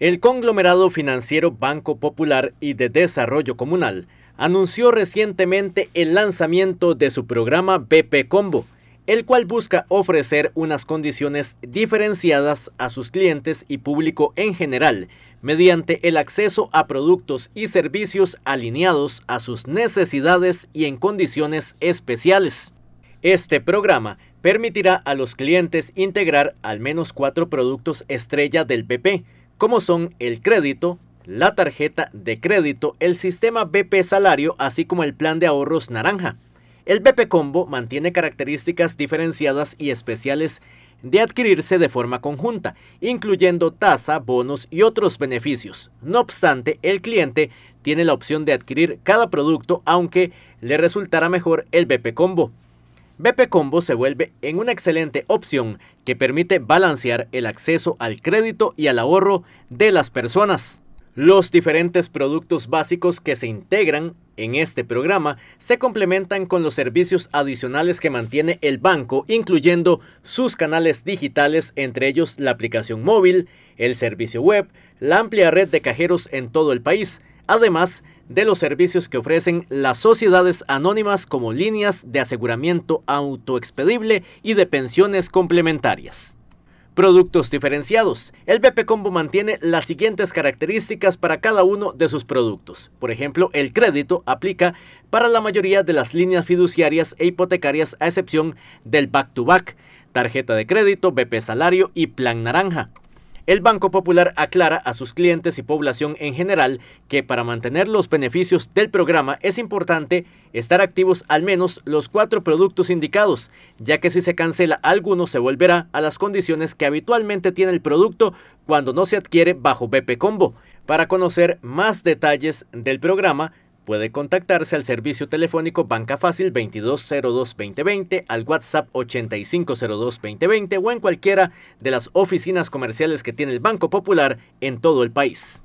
El conglomerado financiero Banco Popular y de Desarrollo Comunal anunció recientemente el lanzamiento de su programa BP Combo, el cual busca ofrecer unas condiciones diferenciadas a sus clientes y público en general, mediante el acceso a productos y servicios alineados a sus necesidades y en condiciones especiales. Este programa permitirá a los clientes integrar al menos cuatro productos estrella del BP, como son el crédito, la tarjeta de crédito, el sistema BP Salario, así como el plan de ahorros naranja. El BP Combo mantiene características diferenciadas y especiales de adquirirse de forma conjunta, incluyendo tasa, bonos y otros beneficios. No obstante, el cliente tiene la opción de adquirir cada producto aunque le resultara mejor el BP Combo. BP Combo se vuelve en una excelente opción que permite balancear el acceso al crédito y al ahorro de las personas. Los diferentes productos básicos que se integran en este programa se complementan con los servicios adicionales que mantiene el banco, incluyendo sus canales digitales, entre ellos la aplicación móvil, el servicio web, la amplia red de cajeros en todo el país, además de los servicios que ofrecen las sociedades anónimas como líneas de aseguramiento autoexpedible y de pensiones complementarias. Productos diferenciados. El BP Combo mantiene las siguientes características para cada uno de sus productos. Por ejemplo, el crédito aplica para la mayoría de las líneas fiduciarias e hipotecarias a excepción del back-to-back, tarjeta de crédito, BP Salario y Plan Naranja. El Banco Popular aclara a sus clientes y población en general que para mantener los beneficios del programa es importante estar activos al menos los cuatro productos indicados, ya que si se cancela alguno se volverá a las condiciones que habitualmente tiene el producto cuando no se adquiere bajo BP Combo. Para conocer más detalles del programa, Puede contactarse al servicio telefónico Banca Fácil 2202-2020, al WhatsApp 8502-2020 o en cualquiera de las oficinas comerciales que tiene el Banco Popular en todo el país.